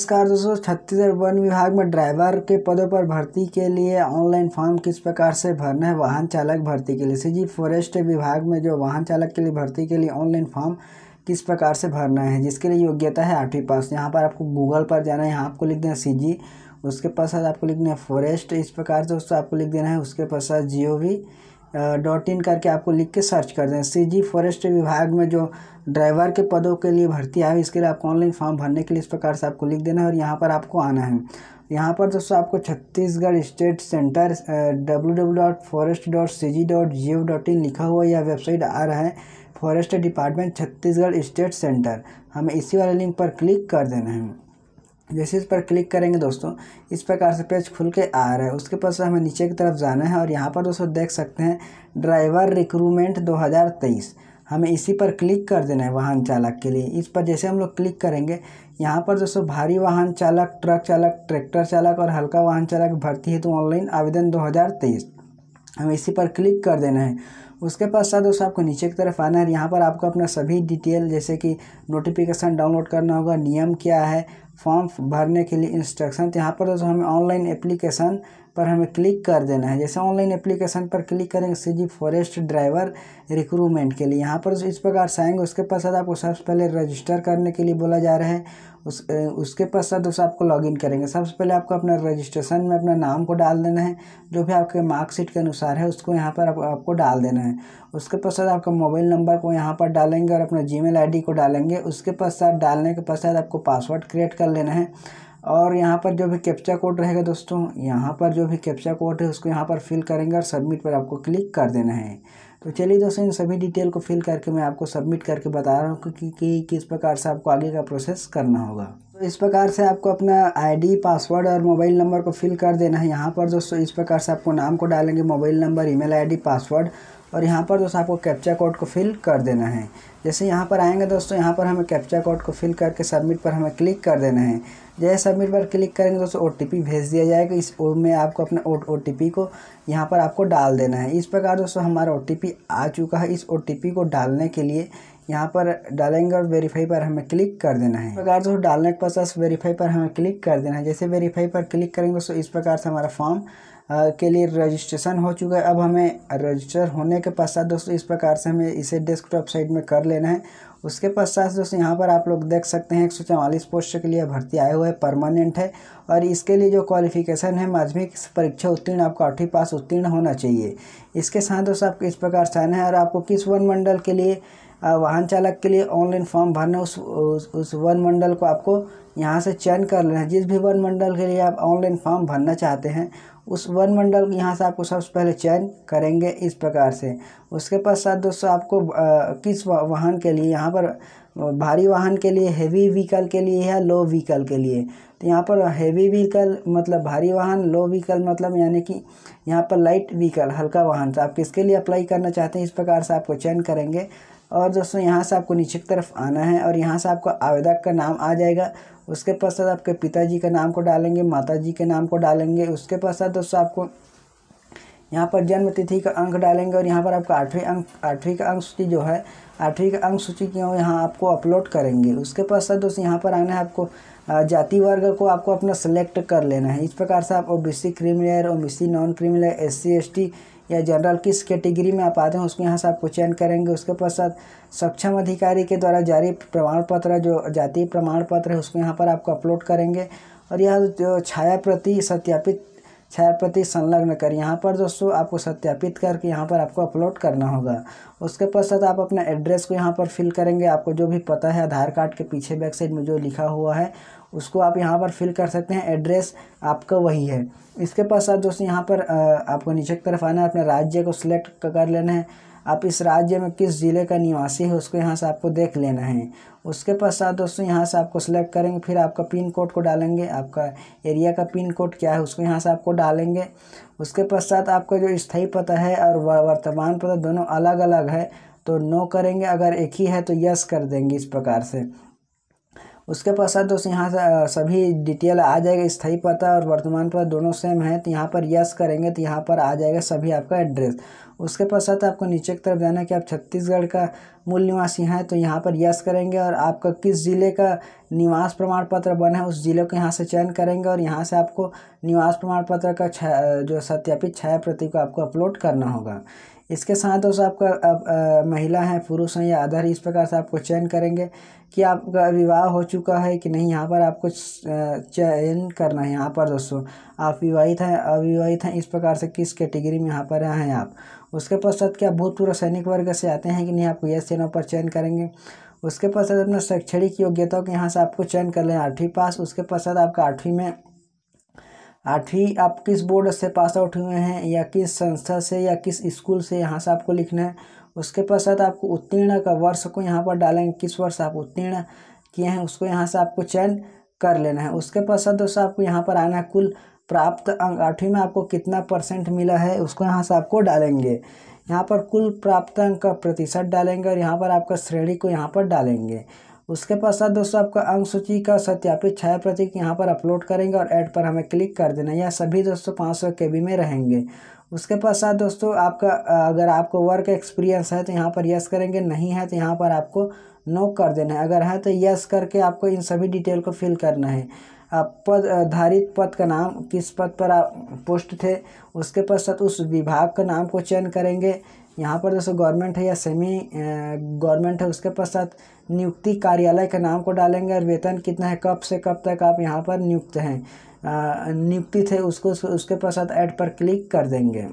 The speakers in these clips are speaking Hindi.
नमस्कार दोस्तों छत्तीसगढ़ वन विभाग में ड्राइवर के पदों पर भर्ती के लिए ऑनलाइन फॉर्म किस प्रकार से भरना है वाहन चालक भर्ती के लिए सीजी फॉरेस्ट विभाग में जो वाहन चालक के लिए भर्ती के लिए ऑनलाइन फॉर्म किस प्रकार से भरना है जिसके लिए योग्यता है आठवीं पास यहाँ पर आपको गूगल पर जाना है यहाँ आपको लिख देना सी जी उसके पश्चात आपको लिखना है फॉरेस्ट इस प्रकार से दोस्तों आपको लिख देना है उसके पश्चात जी डॉट इन करके आपको लिख के सर्च कर दें सी जी फॉरेस्ट विभाग में जो ड्राइवर के पदों के लिए भर्ती आई इसके लिए आपको ऑनलाइन फॉर्म भरने के लिए इस प्रकार से आपको लिख देना है और यहाँ पर आपको आना है यहाँ पर दोस्तों आपको Chhattisgarh state centre W W dot forest dot C G dot G O dot in लिखा हुआ यह वेबसाइट आ रहा है forest department Chhattisgarh state centre हमें इसी वाले लिंक पर क्लिक कर देना है जैसे इस पर क्लिक करेंगे दोस्तों इस प्रकार से पेज खुल के आ रहा है उसके पास हमें नीचे की तरफ जाना है और यहाँ पर दोस्तों देख सकते हैं ड्राइवर रिक्रूमेंट 2023 हमें इसी पर क्लिक कर देना है वाहन चालक के लिए इस पर जैसे हम लोग क्लिक करेंगे यहाँ पर दोस्तों भारी वाहन चालक ट्रक चालक ट्रैक्टर चालक और हल्का वाहन चालक भर्ती है तो ऑनलाइन आवेदन 2023 हमें इसी पर क्लिक कर देना है उसके पश्चात दोस्तों आपको नीचे की तरफ आना है यहाँ पर आपको अपना सभी डिटेल जैसे कि नोटिफिकेशन डाउनलोड करना होगा नियम क्या है फॉर्म भरने के लिए इंस्ट्रक्शन तो यहाँ पर दोस्तों हमें ऑनलाइन एप्लीकेशन पर हमें क्लिक कर देना है जैसे ऑनलाइन एप्लीकेशन पर क्लिक करेंगे C G forest driver recruitment के लिए यहाँ पर इस प्रकार से आएंगे उसके पश्चात आपको सबसे पहले रजिस्टर करने के लिए बोला जा रहा है उस उसके पश्चात उस आपको लॉगिन करेंगे सबसे पहले आपको अपना रजिस्ट्रेशन में अपना नाम को डाल देना है जो भी आपके मार्कशीट के अनुसार है उसको यहाँ पर आप, आपको डाल देना है उसके पश्चात आपका मोबाइल नंबर को यहाँ पर डालेंगे और अपना जीमेल आईडी को डालेंगे उसके पश्चात डालने के पश्चात आपको पासवर्ड क्रिएट कर लेना है और यहाँ पर जो भी कैप्चा कोड रहेगा दोस्तों यहाँ पर जो भी कैप्चा कोड है उसको यहाँ पर फिल करेंगे और सबमिट पर आपको क्लिक कर देना है तो चलिए दोस्तों इन सभी डिटेल को फिल करके मैं आपको सबमिट करके बता रहा हूँ कि, कि किस प्रकार से आपको आगे का प्रोसेस करना होगा तो इस प्रकार से आपको अपना आईडी पासवर्ड और मोबाइल नंबर को फिल कर देना है यहाँ पर दोस्तों इस प्रकार से आपको नाम को डालेंगे mobile number email ID password और यहाँ पर दोस्तों आपको कैप्चा कोड को फिल कर देना है जैसे यहाँ पर आएंगे दोस्तों यहाँ पर हमें कैप्चा कोड को फिल करके सबमिट पर हमें क्लिक कर देना है जैसे सबमिट पर क्लिक करेंगे दोस्तों ओ भेज दिया जाएगा इस ओ में आपको अपने ओ को यहाँ पर आपको डाल देना है इस प्रकार दोस्तों हमारा ओ आ चुका है इस ओ को डालने के लिए यहाँ पर डालेंगे और वेरीफाई पर हमें क्लिक कर देना है इस प्रकार दोस्तों डालने के पश्चात वेरीफाई पर हमें क्लिक कर देना है जैसे वेरीफाई पर क्लिक करेंगे दोस्तों इस प्रकार से हमारा फॉर्म के लिए रजिस्ट्रेशन हो चुका है अब हमें रजिस्टर होने के पश्चात दोस्तों इस प्रकार से हमें इसे डेस्कटॉप साइड में कर लेना है उसके पश्चात दोस्तों यहाँ पर आप लोग देख सकते हैं एक सौ पोस्ट के लिए भर्ती आए हुए परमानेंट है और इसके लिए जो क्वालिफिकेशन है माध्यमिक परीक्षा उत्तीर्ण आपको आठवीं पास उत्तीर्ण होना चाहिए इसके साथ दोस्तों आपको इस प्रकार साइन है और आपको किस वन मंडल के लिए वाहन चालक के लिए ऑनलाइन फॉर्म भरना है उस, उस वन मंडल को आपको यहाँ से चयन कर लेना है जिस भी वन मंडल के लिए आप ऑनलाइन फॉर्म भरना चाहते हैं उस वन मंडल यहाँ से आपको सबसे पहले चयन करेंगे इस प्रकार से उसके पश्चात दोस्तों आपको किस वाहन के लिए यहाँ पर भारी वाहन के लिए हैवी व्हीकल के लिए या लो व्हीकल के लिए तो यहाँ पर हैवी व्हीकल मतलब भारी वाहन लो व्हीकल मतलब यानी कि यहाँ पर लाइट व्हीकल हल्का वाहन तो आप किसके लिए अप्लाई करना चाहते हैं इस प्रकार से आपको चयन करेंगे और दोस्तों यहाँ से आपको नीचे की तरफ आना है और यहाँ से आपको आवेदक का नाम आ जाएगा उसके पश्चात आपके पिताजी का नाम को डालेंगे माता जी के नाम को डालेंगे उसके पश्चात दोस्तों आपको यहाँ पर जन्म तिथि का अंक डालेंगे और यहाँ पर आपका आठवीं अंक आठवीं का अंक जो है आठवीं अंक सूची की यहाँ आपको अपलोड करेंगे उसके पश्चात दोस्तों यहाँ पर आना है आपको जाति वर्ग को आपको अपना सेलेक्ट कर लेना है इस प्रकार से आप O B C creamy layer O B C non creamy layer S C S T या जनरल किस कैटेगरी में आप आते हैं उसको यहाँ से आपको चयन करेंगे उसके पश्चात सक्षम अधिकारी के द्वारा जारी प्रमाण पत्र जो जाति प्रमाण पत्र है उसको यहाँ पर आपको अपलोड करेंगे और यह जो छाया प्रति सत्यापित छाया प्रति संलग्न कर यहाँ पर दोस्तों आपको सत्यापित करके यहाँ पर आपको अपलोड करना होगा उसके पश्चात आप अपना एड्रेस को यहाँ पर फिल करेंगे आपको जो भी पता है आधार कार्ड के पीछे बैक साइड में जो लिखा हुआ है उसको आप यहाँ पर फिल कर सकते हैं एड्रेस आपका वही है इसके पश्चात दोस्तों यहाँ पर आपको नीचे की तरफ आना है अपने राज्य को सिलेक्ट कर लेना है आप इस राज्य में किस ज़िले का निवासी है उसको यहाँ से आपको देख लेना है उसके पश्चात दोस्तों यहाँ से आपको सिलेक्ट करेंगे फिर आपका पिन कोड को डालेंगे आपका एरिया का पिन कोड क्या है उसको यहाँ से आपको डालेंगे उसके पश्चात आपका जो स्थायी पता है और वर्तमान पता दोनों अलग अलग है तो नो करेंगे अगर एक ही है तो यस कर देंगे इस प्रकार से उसके पश्चात दोस्तों यहाँ से सभी डिटेल आ जाएगा स्थायी पता और वर्तमान पता दोनों सेम है तो यहाँ पर यस करेंगे तो यहाँ पर आ जाएगा सभी आपका एड्रेस उसके पश्चात आपको नीचे की तरफ जाना है कि आप छत्तीसगढ़ का मूल निवासी हैं तो यहाँ पर यस करेंगे और आपका किस ज़िले का निवास प्रमाण पत्र बना है उस ज़िले को यहाँ से चयन करेंगे और यहाँ से आपको निवास प्रमाण पत्र का छः जो सत्यापित छाया प्रति को आपको अपलोड करना होगा इसके साथ दोस्तों आपका आप, आ, महिला हैं पुरुष हैं या आधार इस प्रकार से आपको चयन करेंगे कि आपका विवाह हो चुका है कि नहीं यहाँ पर आपको चयन करना है यहाँ पर दोस्तों आप विवाहित हैं अविवाहित हैं इस प्रकार से किस कैटेगरी में यहाँ पर हैं आप उसके पश्चात क्या भूतपूर्व सैनिक वर्ग से आते हैं कि नहीं आपको यस या ऑप्शनों पर चयन करेंगे उसके पश्चात अपना शैक्षणिक योग्यताओं के यहाँ से आपको चयन कर लें आठवीं पास उसके पश्चात आपका आठवीं में आठवीं आप किस बोर्ड से पास आउट हुए हैं या किस संस्था से या किस स्कूल से यहाँ से आपको लिखना है उसके पश्चात आपको उत्तीर्ण का वर्ष को यहाँ पर डालेंगे किस वर्ष आप उत्तीर्ण किए हैं उसको यहाँ से आपको चयन कर लेना है उसके पश्चात दोस्तों आपको यहाँ पर आना कुल प्राप्त अंक आठवीं में आपको कितना परसेंट मिला है उसको यहाँ से आपको डालेंगे यहाँ पर कुल प्राप्त अंक का प्रतिशत डालेंगे और यहाँ पर आपका श्रेणी को यहाँ पर डालेंगे उसके पश्चात दोस्तों आपका अंक सूची का सत्यापित छाया प्रतीक यहाँ पर अपलोड करेंगे और ऐड पर हमें क्लिक कर देना यह सभी दोस्तों पाँच सौ के बी में रहेंगे उसके पश्चात दोस्तों आपका अगर आपको वर्क एक्सपीरियंस है तो यहाँ पर यस करेंगे नहीं है तो यहाँ पर आपको नो कर देना है अगर है तो यस करके आपको इन सभी डिटेल को फिल करना है पद आधारित पद का नाम किस पद पर आप पोस्ट थे उसके पश्चात उस विभाग का नाम को चयन करेंगे यहाँ पर जैसे गवर्नमेंट है या सेमी गवर्नमेंट है उसके पश्चात नियुक्ति कार्यालय का नाम को डालेंगे और वेतन कितना है कब से कब तक आप यहाँ पर नियुक्त हैं नियुक्ति थे उसको उसके पश्चात ऐड पर क्लिक कर देंगे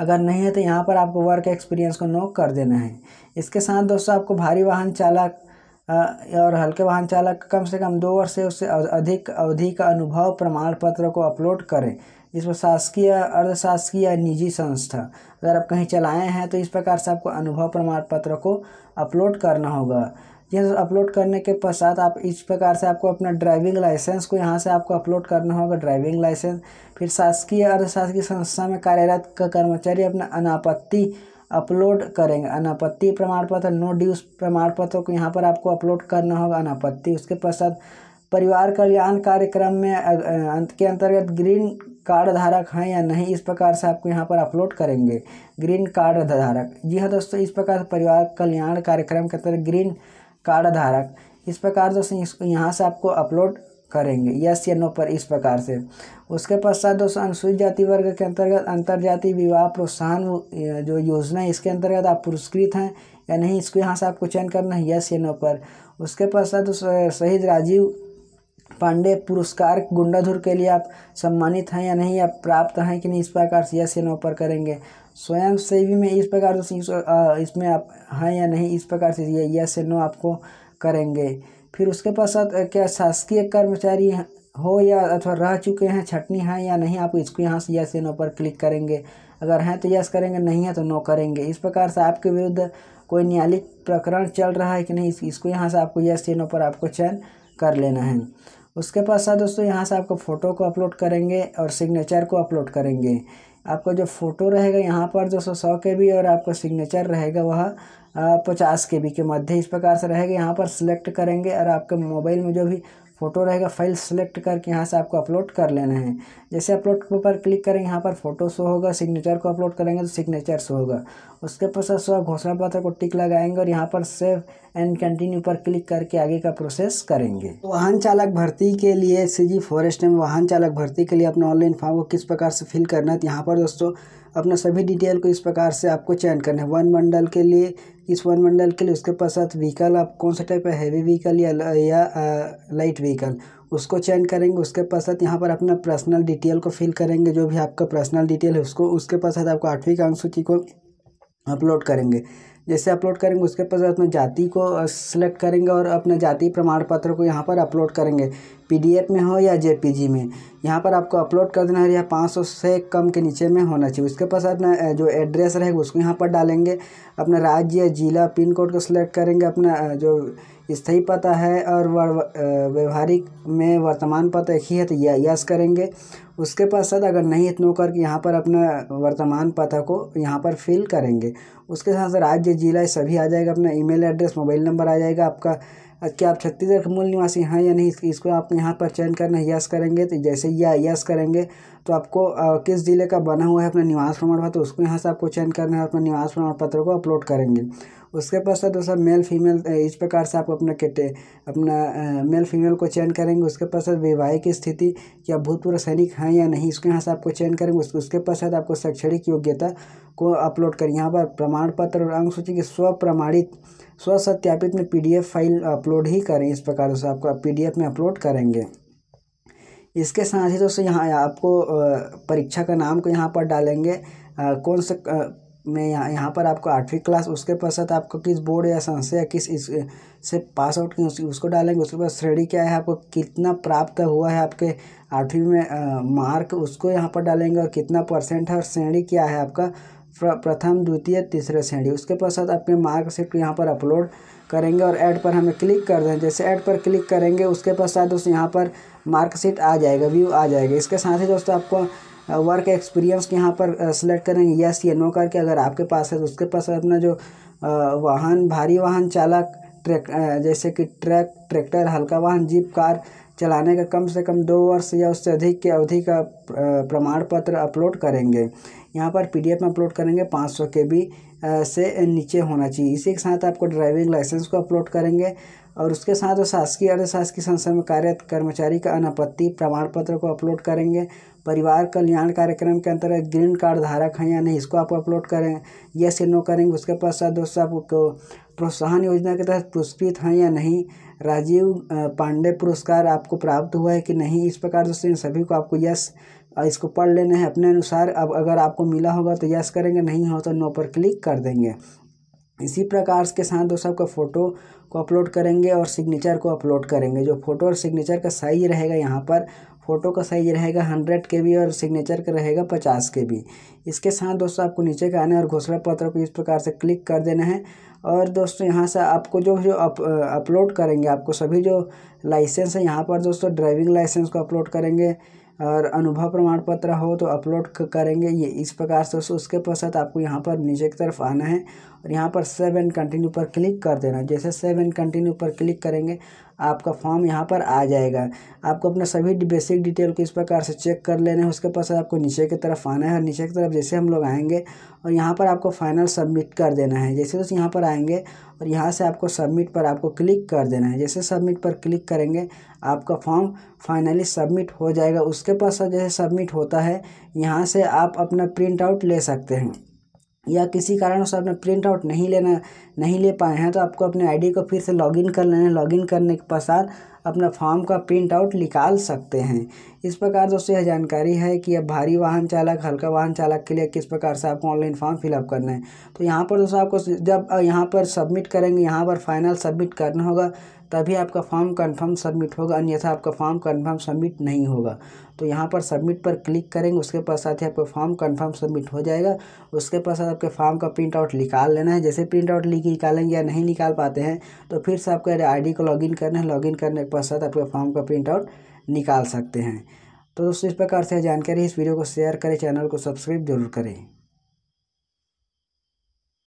अगर नहीं है तो यहाँ पर आपको वर्क एक्सपीरियंस को नो कर देना है इसके साथ दोस्तों आपको भारी वाहन चालक और हल्के वाहन चालक कम से कम दो वर्ष से उससे अधिक अवधि का अनुभव प्रमाण पत्र को अपलोड करें जिसमें शासकीय अर्धशासकीय या निजी संस्था अगर आप कहीं चलाए हैं तो इस प्रकार से आपको अनुभव प्रमाण पत्र को अपलोड करना होगा यह अपलोड करने के पश्चात आप इस प्रकार से आपको अपना ड्राइविंग लाइसेंस को यहाँ से आपको अपलोड करना होगा ड्राइविंग लाइसेंस फिर शासकीय अर्धशासकीय संस्था में कार्यरत का कर्मचारी अपना अनापत्ति अपलोड करेंगे अनापत्ति प्रमाण पत्र नो ड्यूज प्रमाण पत्र को यहाँ पर आपको अपलोड करना होगा अनापत्ति उसके पश्चात परिवार कल्याण कार्यक्रम में अंत के अंतर्गत ग्रीन कार्ड धारक हैं या नहीं इस प्रकार से आपको यहाँ पर अपलोड करेंगे ग्रीन कार्ड धारक जी हाँ दोस्तों इस प्रकार से परिवार कल्याण कार्यक्रम के अंतर्गत ग्रीन कार्ड धारक इस प्रकार दोस्तों यहाँ से आपको अपलोड करेंगे यस या नो पर इस प्रकार से उसके पश्चात दोस्तों अनुसूचित जाति वर्ग के अंतर्गत अंतर्जातीय विवाह प्रोत्साहन जो योजना है इसके अंतर्गत आप पुरस्कृत हैं या नहीं इसको यहाँ से आपको चयन करना है यस या नो पर उसके पश्चात शहीद राजीव पांडे पुरस्कार गुंडाधुर के लिए आप सम्मानित हैं या नहीं आप प्राप्त हैं कि नहीं इस प्रकार से यस या नो पर करेंगे स्वयंसेवी में इस प्रकार से इसमें आप हैं या नहीं इस प्रकार से ये यस या नो आपको करेंगे फिर उसके पास क्या शासकीय कर्मचारी हो या अथवा रह चुके हैं छटनी है या नहीं आप इसको यहाँ से यस या नो पर क्लिक करेंगे अगर हैं तो यस करेंगे नहीं है तो नो करेंगे इस प्रकार से आपके विरुद्ध कोई न्यायालयिक प्रकरण चल रहा है कि नहीं इसको यहाँ से आपको यस या नो पर आपको चयन कर लेना है उसके साथ दोस्तों यहाँ से आपको फ़ोटो को अपलोड करेंगे और सिग्नेचर को अपलोड करेंगे आपका जो फ़ोटो रहेगा यहाँ पर जो सौ सौ के बी और आपका सिग्नेचर रहेगा वह पचास के बी के मध्य इस प्रकार से रहेगा यहाँ पर सिलेक्ट करेंगे और आपके मोबाइल में जो भी फ़ोटो रहेगा फाइल सेलेक्ट करके यहाँ से आपको अपलोड कर लेना है जैसे अपलोड के ऊपर क्लिक करेंगे यहाँ पर फोटो शो होगा सिग्नेचर को अपलोड करेंगे तो सिग्नेचर शो होगा उसके पश्चात शो घोषणा पत्र को टिक लगाएंगे और यहाँ पर सेव एंड कंटिन्यू पर क्लिक करके आगे का प्रोसेस करेंगे तो वाहन चालक भर्ती के लिए सी जी फॉरेस्ट में वाहन चालक भर्ती के लिए अपना ऑनलाइन फॉर्म को किस प्रकार से फिल करना है तो यहाँ पर दोस्तों अपना सभी डिटेल को इस प्रकार से आपको चयन करना है वन मंडल के लिए इस वन मंडल के लिए उसके पश्चात व्हीकल आप कौन सा टाइप है हैवी व्हीकल या या लाइट व्हीकल उसको चेंज करेंगे उसके पश्चात यहाँ पर अपना पर्सनल डिटेल को फिल करेंगे जो भी आपका पर्सनल डिटेल है उसको उसके पश्चात आपको आठवीं अंक सूची को अपलोड करेंगे जैसे अपलोड करेंगे उसके पास अपने जाति को सिलेक्ट करेंगे और अपने जाति प्रमाण पत्र को यहाँ पर अपलोड करेंगे पीडीएफ में हो या जेपीजी में यहाँ पर आपको अपलोड कर देना है या पाँच सौ से कम के नीचे में होना चाहिए उसके पास अपना जो एड्रेस रहेगा उसको यहाँ पर डालेंगे अपना राज्य जिला पिन कोड को सिलेक्ट करेंगे अपना जो स्थायी पता है और व्यवहारिक में वर्तमान पता एक ही है तो यस करेंगे उसके पश्चात अगर नहीं इतना करके यहाँ पर अपना वर्तमान पता को यहाँ पर फिल करेंगे उसके साथ राज्य जिला सभी आ जाएगा अपना ईमेल एड्रेस मोबाइल नंबर आ जाएगा आपका क्या आप छत्तीसगढ़ मूल निवासी हैं या नहीं इसको आप यहाँ पर चयन करना है यस करेंगे तो जैसे या यस करेंगे तो आपको आ, किस ज़िले का बना हुआ है अपना निवास प्रमाण पत्र उसको यहाँ से आपको चयन करना है अपना निवास प्रमाण पत्र को अपलोड करेंगे उसके पास है दोस्तों मेल फीमेल इस प्रकार से आप अपना कहते अपना मेल फीमेल को चयन करेंगे उसके पास वैवाहिक स्थिति या भूतपूर्व सैनिक हैं या नहीं उसके यहाँ से आपको चयन करेंगे उसके पश्चात आपको शैक्षणिक योग्यता को अपलोड करें यहाँ पर प्रमाण पत्र और अंग सूची के स्वप्रमाणित स्व सत्यापित में पी फाइल अपलोड ही करें इस प्रकार से आपको पी में अपलोड करेंगे इसके साथ ही दोस्तों यहाँ आपको परीक्षा का नाम को यहाँ पर डालेंगे कौन से में यहाँ यहाँ पर आपको आठवीं क्लास उसके पश्चात आपको किस बोर्ड या संस्था या किस इस से पास आउट की उसको डालेंगे उसके बाद श्रेणी क्या है आपको कितना प्राप्त हुआ है आपके आठवीं में आ, मार्क उसको यहाँ पर डालेंगे और कितना परसेंट है और श्रेणी क्या है आपका प्रथम द्वितीय तीसरे श्रेणी उसके पश्चात आपके मार्कशीट यहाँ पर अपलोड करेंगे और ऐड पर हमें क्लिक कर दें जैसे ऐड पर क्लिक करेंगे उसके पश्चात दोस्तों यहाँ पर मार्कशीट आ जाएगा व्यू आ जाएगा इसके साथ ही दोस्तों आपको वर्क एक्सपीरियंस के यहाँ पर सेलेक्ट करेंगे यस या नो करके अगर आपके पास है तो उसके पास अपना जो वाहन भारी वाहन चालक ट्रैक जैसे कि ट्रैक ट्रैक्टर हल्का वाहन जीप कार चलाने का कम से कम दो वर्ष या उससे अधिक की अवधि का प्रमाण पत्र अपलोड करेंगे यहाँ पर पीडीएफ में अपलोड करेंगे पाँच सौ के बी से नीचे होना चाहिए इसी के साथ आपको ड्राइविंग लाइसेंस को अपलोड करेंगे और उसके साथ वो शासकीय अर्धशासकीय संस्था में कार्यरत कर्मचारी का अनापत्ति प्रमाण पत्र को अपलोड करेंगे परिवार कल्याण कार्यक्रम के अंतर्गत ग्रीन कार्ड धारक हैं या नहीं इसको आप अपलोड करें यस या नो करेंगे उसके पश्चात दोस्तों आपको प्रोत्साहन योजना के तहत पुरस्कृत हैं या नहीं राजीव पांडे पुरस्कार आपको प्राप्त हुआ है कि नहीं इस प्रकार दोस्तों इन सभी को आपको यस इसको पढ़ लेना है अपने अनुसार अब अगर आपको मिला होगा तो यस करेंगे नहीं हो तो नो पर क्लिक कर देंगे इसी प्रकार के साथ दोस्तों आपका फ़ोटो को अपलोड करेंगे और सिग्नेचर को अपलोड करेंगे जो फ़ोटो और सिग्नेचर का साइज रहेगा यहाँ पर फ़ोटो का साइज रहेगा हंड्रेड के बी और सिग्नेचर का रहेगा पचास के बी इसके साथ दोस्तों आपको नीचे का आना और घोषणा पत्र को इस प्रकार से क्लिक कर देना है और दोस्तों यहाँ से आपको जो जो अप, अपलोड करेंगे आपको सभी जो लाइसेंस है यहाँ पर दोस्तों ड्राइविंग लाइसेंस को अपलोड करेंगे और अनुभव प्रमाण पत्र हो तो अपलोड करेंगे ये इस प्रकार से उसके पश्चात आपको यहाँ पर नीचे की तरफ आना है और यहाँ पर सेव एंड कंटिन्यू पर क्लिक कर देना जैसे सेव एंड कंटिन्यू पर क्लिक करेंगे आपका फॉर्म यहाँ पर आ जाएगा आपको अपना सभी बेसिक डिटेल को इस प्रकार से चेक कर लेना है उसके पश्चात आपको नीचे की तरफ आना है और नीचे की तरफ जैसे हम लोग आएंगे और यहाँ पर आपको फाइनल सबमिट कर देना है जैसे दोस्त यहाँ पर आएंगे और यहाँ से आपको सबमिट पर आपको क्लिक कर देना है जैसे सबमिट पर क्लिक करेंगे आपका फॉर्म फाइनली सबमिट हो जाएगा उसके पास जैसे सबमिट होता है यहाँ से आप अपना प्रिंट आउट ले सकते हैं या किसी कारण से आपने प्रिंट आउट नहीं लेना नहीं ले पाए हैं तो आपको अपने आईडी को फिर से लॉगिन कर लेना है लॉगिन करने के पश्चात अपना फॉर्म का प्रिंट आउट निकाल सकते हैं इस प्रकार दोस्तों यह जानकारी है कि अब भारी वाहन चालक हल्का वाहन चालक के लिए किस प्रकार से आपको ऑनलाइन फॉर्म फिलअप करना है तो यहाँ पर दोस्तों आपको जब यहाँ पर सबमिट करेंगे यहाँ पर फाइनल सबमिट करना होगा तभी आपका फॉर्म कन्फर्म सबमिट होगा अन्यथा आपका फॉर्म कन्फर्म सबमिट नहीं होगा तो यहाँ पर सबमिट पर क्लिक करेंगे उसके पास साथ ही आपका फॉर्म कन्फर्म सबमिट हो जाएगा उसके पास आपके फॉर्म का प्रिंट आउट निकाल लेना है जैसे प्रिंट आउट लिख निकालेंगे या नहीं निकाल पाते हैं तो फिर से आपका डी को लॉगिन करना है लॉगिन करने के पश्चात आपके फॉर्म का प्रिंट आउट निकाल सकते हैं तो दोस्तों इस प्रकार से जानकारी इस वीडियो को शेयर करें चैनल को सब्सक्राइब जरूर करें